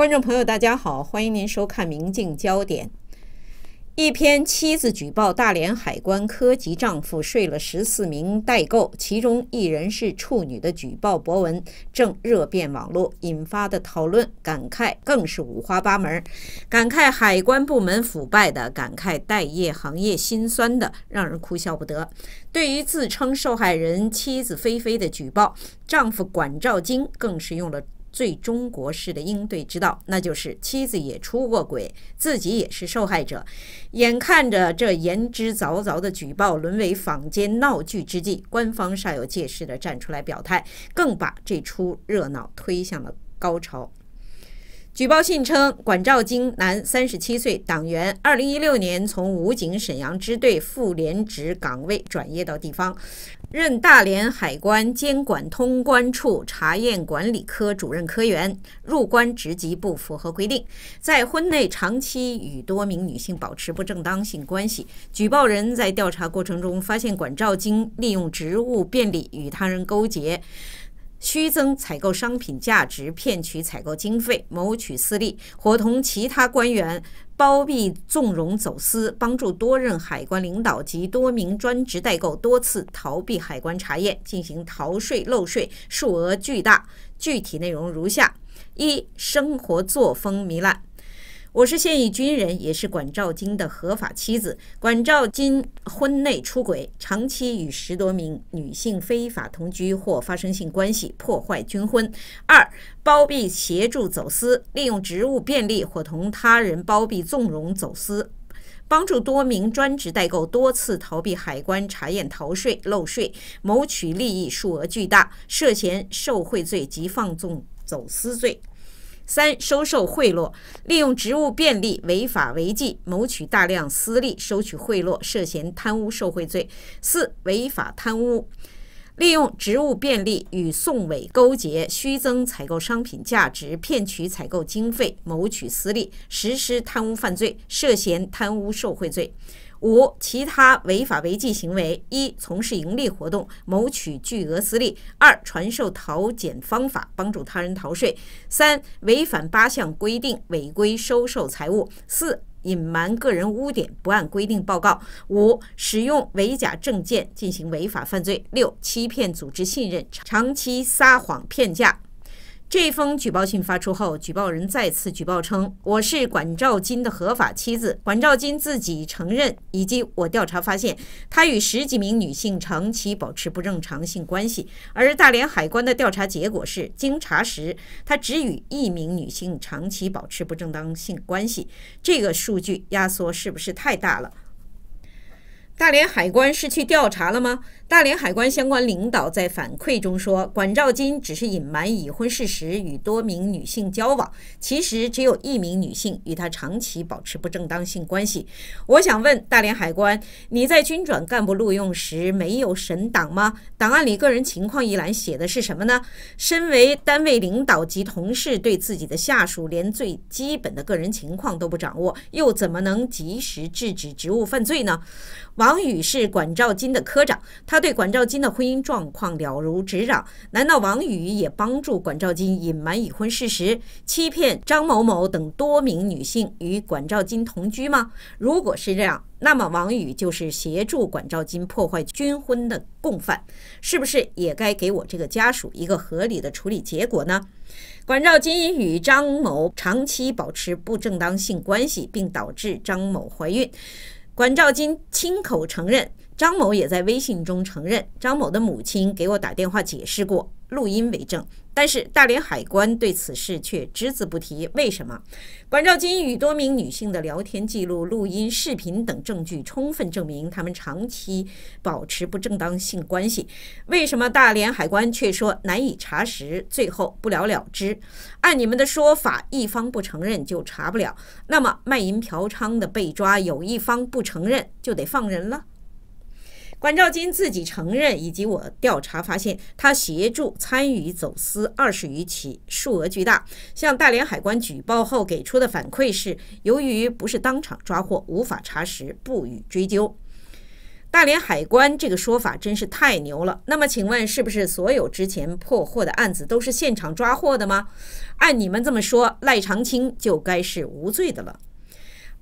观众朋友，大家好，欢迎您收看《明镜焦点》。一篇妻子举报大连海关科级丈夫睡了十四名代购，其中一人是处女的举报博文，正热遍网络，引发的讨论感慨更是五花八门。感慨海关部门腐败的，感慨待业行业心酸的，让人哭笑不得。对于自称受害人妻子菲菲的举报，丈夫管照金更是用了。最中国式的应对之道，那就是妻子也出过轨，自己也是受害者。眼看着这言之凿凿的举报沦为坊间闹剧之际，官方煞有介事地站出来表态，更把这出热闹推向了高潮。举报信称，管兆京，男，三十七岁，党员，二零一六年从武警沈阳支队副连职岗位转业到地方。任大连海关监管通关处查验管理科主任科员，入关职级不符合规定，在婚内长期与多名女性保持不正当性关系。举报人在调查过程中发现，管兆经利用职务便利与他人勾结，虚增采购商品价值，骗取采购经费，谋取私利，伙同其他官员。包庇、纵容走私，帮助多任海关领导及多名专职代购多次逃避海关查验，进行逃税漏税，数额巨大。具体内容如下：一、生活作风糜烂。我是现役军人，也是管照金的合法妻子。管照金婚内出轨，长期与十多名女性非法同居或发生性关系，破坏军婚。二、包庇协助走私，利用职务便利，伙同他人包庇纵容走私，帮助多名专职代购多次逃避海关查验逃税漏税，谋取利益数额巨大，涉嫌受贿罪及放纵走私罪。三收受贿赂，利用职务便利违法违纪，谋取大量私利，收取贿赂，涉嫌贪污受贿罪。四违法贪污，利用职务便利与送委勾结，虚增采购商品价值，骗取采购经费，谋取私利，实施贪污犯罪，涉嫌贪污受贿罪。五、其他违法违纪行为：一、从事盈利活动，谋取巨额私利；二、传授逃检方法，帮助他人逃税；三、违反八项规定，违规收受财物；四、隐瞒个人污点，不按规定报告；五、使用伪假证件进行违法犯罪；六、欺骗组织信任，长期撒谎骗价。这封举报信发出后，举报人再次举报称：“我是管照金的合法妻子。”管照金自己承认，以及我调查发现，他与十几名女性长期保持不正常性关系。而大连海关的调查结果是：经查实，他只与一名女性长期保持不正当性关系。这个数据压缩是不是太大了？大连海关是去调查了吗？大连海关相关领导在反馈中说，管照金只是隐瞒已婚事实与多名女性交往，其实只有一名女性与他长期保持不正当性关系。我想问大连海关，你在军转干部录用时没有审档吗？档案里个人情况一栏写的是什么呢？身为单位领导及同事，对自己的下属连最基本的个人情况都不掌握，又怎么能及时制止职务犯罪呢？王。王宇是管照金的科长，他对管照金的婚姻状况了如指掌。难道王宇也帮助管照金隐瞒已婚事实，欺骗张某某等多名女性与管照金同居吗？如果是这样，那么王宇就是协助管照金破坏军婚的共犯，是不是也该给我这个家属一个合理的处理结果呢？管照金与张某长期保持不正当性关系，并导致张某怀孕。管照金亲口承认，张某也在微信中承认，张某的母亲给我打电话解释过。录音为证，但是大连海关对此事却只字不提，为什么？管照金与多名女性的聊天记录、录音视频等证据充分证明他们长期保持不正当性关系，为什么大连海关却说难以查实，最后不了了之？按你们的说法，一方不承认就查不了，那么卖淫嫖娼的被抓，有一方不承认就得放人了？管兆金自己承认，以及我调查发现，他协助参与走私二十余起，数额巨大。向大连海关举报后给出的反馈是：由于不是当场抓获，无法查实，不予追究。大连海关这个说法真是太牛了。那么，请问，是不是所有之前破获的案子都是现场抓获的吗？按你们这么说，赖长青就该是无罪的了。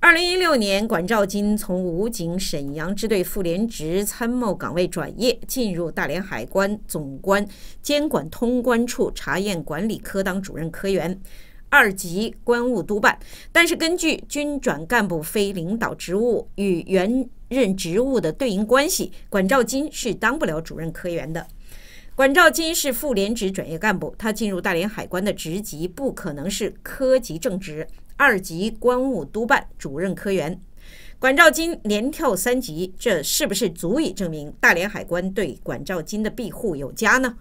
二零一六年，管兆金从武警沈阳支队副连职参谋岗位转业，进入大连海关总关监管通关处查验管理科当主任科员、二级关务督办。但是，根据军转干部非领导职务与原任职务的对应关系，管兆金是当不了主任科员的。管照金是副连职转业干部，他进入大连海关的职级不可能是科级正职、二级关务督办、主任科员。管照金连跳三级，这是不是足以证明大连海关对管照金的庇护有加呢？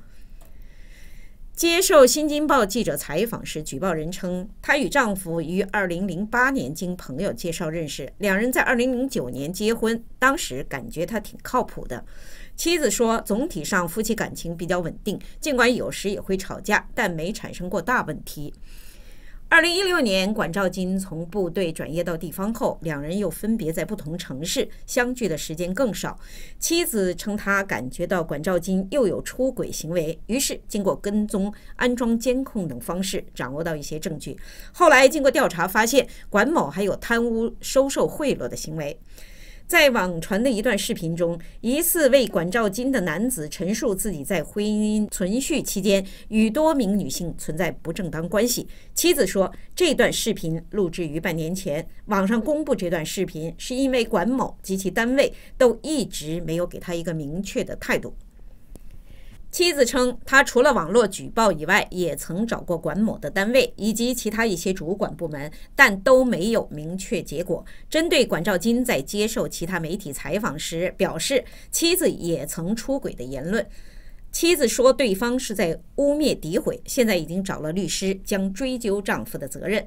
接受新京报记者采访时，举报人称，她与丈夫于二零零八年经朋友介绍认识，两人在二零零九年结婚，当时感觉他挺靠谱的。妻子说，总体上夫妻感情比较稳定，尽管有时也会吵架，但没产生过大问题。二零一六年，管兆金从部队转业到地方后，两人又分别在不同城市，相聚的时间更少。妻子称，她感觉到管兆金又有出轨行为，于是经过跟踪、安装监控等方式，掌握到一些证据。后来经过调查，发现管某还有贪污、收受贿赂的行为。在网传的一段视频中，疑似为管照金的男子陈述自己在婚姻存续期间与多名女性存在不正当关系。妻子说，这段视频录制于半年前，网上公布这段视频是因为管某及其单位都一直没有给他一个明确的态度。妻子称，他除了网络举报以外，也曾找过管某的单位以及其他一些主管部门，但都没有明确结果。针对管兆金在接受其他媒体采访时表示妻子也曾出轨的言论，妻子说对方是在污蔑诋毁，现在已经找了律师，将追究丈夫的责任。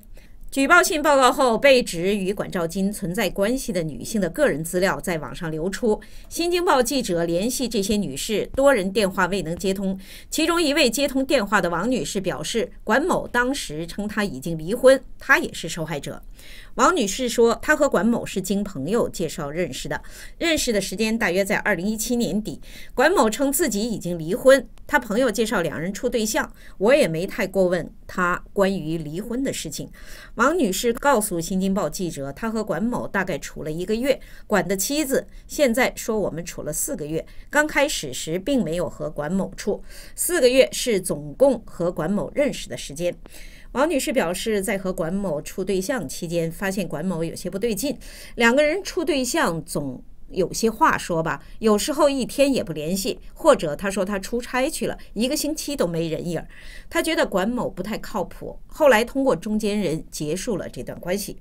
举报信报告后，被指与管兆金存在关系的女性的个人资料在网上流出。新京报记者联系这些女士，多人电话未能接通。其中一位接通电话的王女士表示，管某当时称她已经离婚，她也是受害者。王女士说，她和管某是经朋友介绍认识的，认识的时间大约在二零一七年底。管某称自己已经离婚，他朋友介绍两人处对象，我也没太过问他关于离婚的事情。王女士告诉新京报记者，她和管某大概处了一个月，管的妻子现在说我们处了四个月。刚开始时并没有和管某处，四个月是总共和管某认识的时间。王女士表示，在和管某处对象期间，发现管某有些不对劲，两个人处对象总。有些话说吧，有时候一天也不联系，或者他说他出差去了，一个星期都没人影儿。他觉得管某不太靠谱，后来通过中间人结束了这段关系。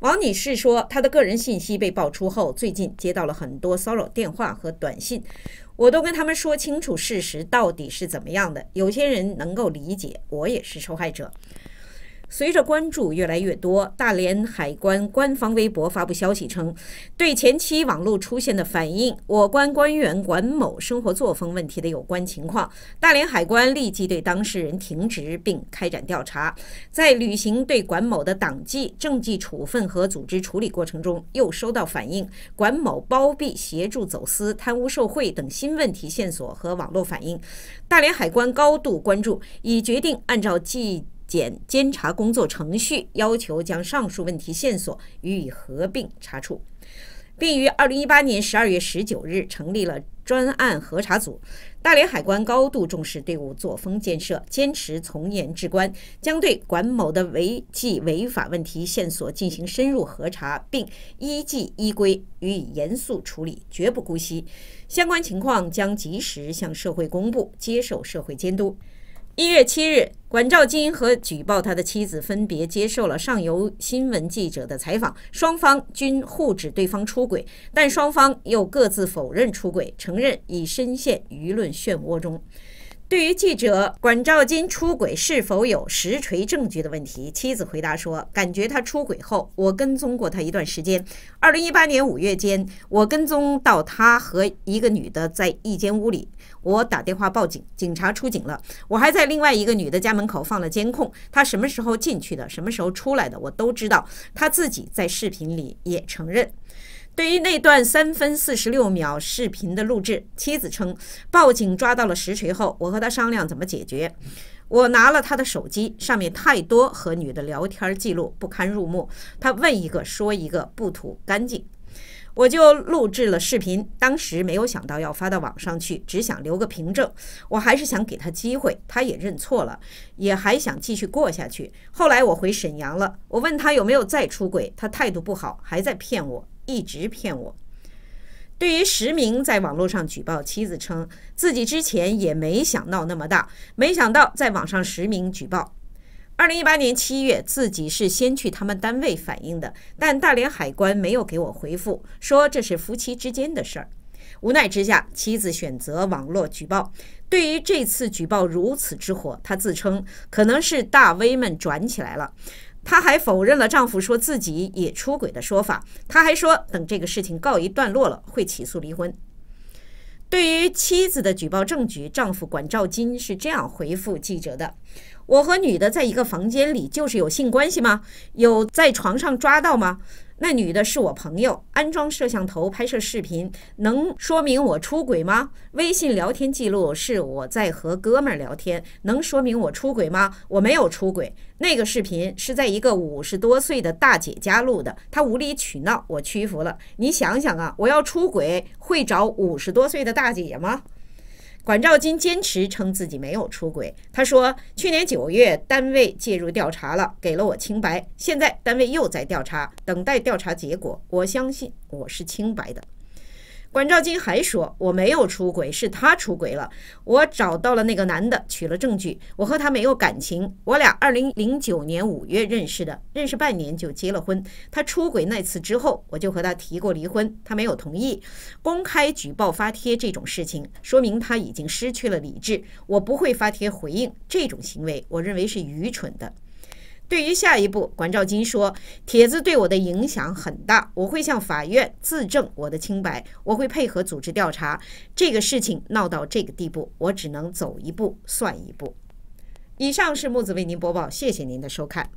王女士说，她的个人信息被爆出后，最近接到了很多骚扰电话和短信，我都跟他们说清楚事实到底是怎么样的。有些人能够理解，我也是受害者。随着关注越来越多，大连海关官方微博发布消息称，对前期网络出现的反映我关官员管某生活作风问题的有关情况，大连海关立即对当事人停职并开展调查。在履行对管某的党纪、政纪处分和组织处理过程中，又收到反映管某包庇、协助走私、贪污受贿等新问题线索和网络反映，大连海关高度关注，已决定按照纪。检监察工作程序要求将上述问题线索予以合并查处，并于二零一八年十二月十九日成立了专案核查组。大连海关高度重视队伍作风建设，坚持从严治官，将对管某的违纪违法问题线索进行深入核查，并依纪依规予以严肃处理，绝不姑息。相关情况将及时向社会公布，接受社会监督。一月七日。管兆金和举报他的妻子分别接受了上游新闻记者的采访，双方均互指对方出轨，但双方又各自否认出轨，承认已深陷舆论漩涡中。对于记者管兆金出轨是否有实锤证据的问题，妻子回答说：“感觉他出轨后，我跟踪过他一段时间。二零一八年五月间，我跟踪到他和一个女的在一间屋里，我打电话报警，警察出警了。我还在另外一个女的家门口放了监控，她什么时候进去的，什么时候出来的，我都知道。他自己在视频里也承认。”对于那段三分四十六秒视频的录制，妻子称，报警抓到了实锤后，我和他商量怎么解决。我拿了他的手机，上面太多和女的聊天记录，不堪入目。他问一个说一个，不吐干净。我就录制了视频，当时没有想到要发到网上去，只想留个凭证。我还是想给他机会，他也认错了，也还想继续过下去。后来我回沈阳了，我问他有没有再出轨，他态度不好，还在骗我。一直骗我。对于实名在网络上举报，妻子称自己之前也没想闹那么大，没想到在网上实名举报。二零一八年七月，自己是先去他们单位反映的，但大连海关没有给我回复，说这是夫妻之间的事儿。无奈之下，妻子选择网络举报。对于这次举报如此之火，他自称可能是大 V 们转起来了。她还否认了丈夫说自己也出轨的说法。她还说，等这个事情告一段落了，会起诉离婚。对于妻子的举报证据，丈夫管兆金是这样回复记者的。我和女的在一个房间里，就是有性关系吗？有在床上抓到吗？那女的是我朋友，安装摄像头拍摄视频，能说明我出轨吗？微信聊天记录是我在和哥们儿聊天，能说明我出轨吗？我没有出轨，那个视频是在一个五十多岁的大姐家录的，她无理取闹，我屈服了。你想想啊，我要出轨会找五十多岁的大姐吗？管兆金坚持称自己没有出轨。他说：“去年九月，单位介入调查了，给了我清白。现在单位又在调查，等待调查结果。我相信我是清白的。”管兆金还说：“我没有出轨，是他出轨了。我找到了那个男的，取了证据。我和他没有感情。我俩二零零九年五月认识的，认识半年就结了婚。他出轨那次之后，我就和他提过离婚，他没有同意。公开举报发帖这种事情，说明他已经失去了理智。我不会发帖回应这种行为，我认为是愚蠢的。”对于下一步，管兆金说：“帖子对我的影响很大，我会向法院自证我的清白，我会配合组织调查。这个事情闹到这个地步，我只能走一步算一步。”以上是木子为您播报，谢谢您的收看。